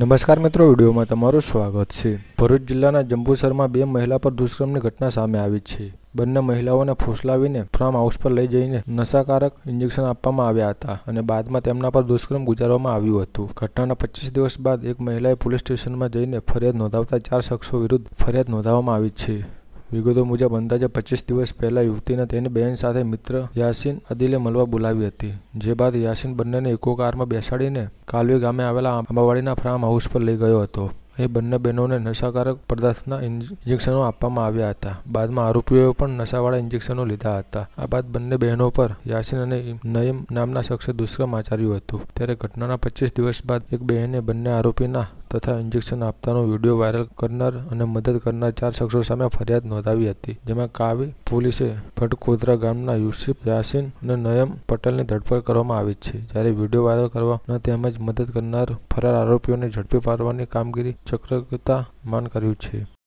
નમસ્કાર મિત્રો વિડીયોમાં તમારું સ્વાગત છે ભરૂચ જિલ્લાના જંબુસરમાં બે મહિલા પર દુષ્કર્મની ઘટના સામે આવી છે બંને મહિલાઓને ફોસલાવીને ફાર્મ હાઉસ પર લઈ જઈને નશાકારક ઇન્જેક્શન આપવામાં આવ્યા હતા અને બાદમાં તેમના પર દુષ્કર્મ ગુજારવામાં આવ્યું હતું ઘટનાના પચીસ દિવસ બાદ એક મહિલાએ પોલીસ સ્ટેશનમાં જઈને ફરિયાદ નોંધાવતા ચાર શખ્સો વિરુદ્ધ ફરિયાદ નોંધાવવામાં આવી છે વિગતો મુજબ અંદાજે પચીસ દિવસ પહેલા યુવતીને તેની બહેન સાથે મિત્ર યાસીન અદિલે મળવા બોલાવી હતી જે બાદ યાસીન બંનેને ઇકો કારમાં બેસાડીને કાલવી ગામે આવેલા આંબાવાડીના ફાર્મ હાઉસ પર લઈ ગયો હતો એ બંને બહેનોને નશાકારક પદાર્થના ઇન્જેક્શનો આપવામાં આવ્યા હતા બાદમાં આરોપીઓએ પણ નશાવાળા ઇન્જેક્શનો લીધા હતા આ બાદ બંને બહેનો પર યાસીન અને નયમ નામના શખ્સે દુષ્કર્મ આચાર્યું હતું ત્યારે ઘટનાના પચીસ દિવસ બાદ એક બહેને બંને આરોપીના તથા ઇન્જેક્શન આપતાનો વિડીયો વાયરલ કરનાર અને મદદ કરનાર ચાર શખ્સો સામે ફરિયાદ નોંધાવી હતી જેમાં કાવી પોલીસે ભટકોદરા ગામના યુસુફ યાસીન અને નયમ પટેલની ધરપકડ કરવામાં આવી છે જ્યારે વિડીયો વાયરલ કરવાના તેમજ મદદ કરનાર ફરાર આરોપીઓને ઝડપી પાડવાની કામગીરી ચક્રતા માન કર્યું છે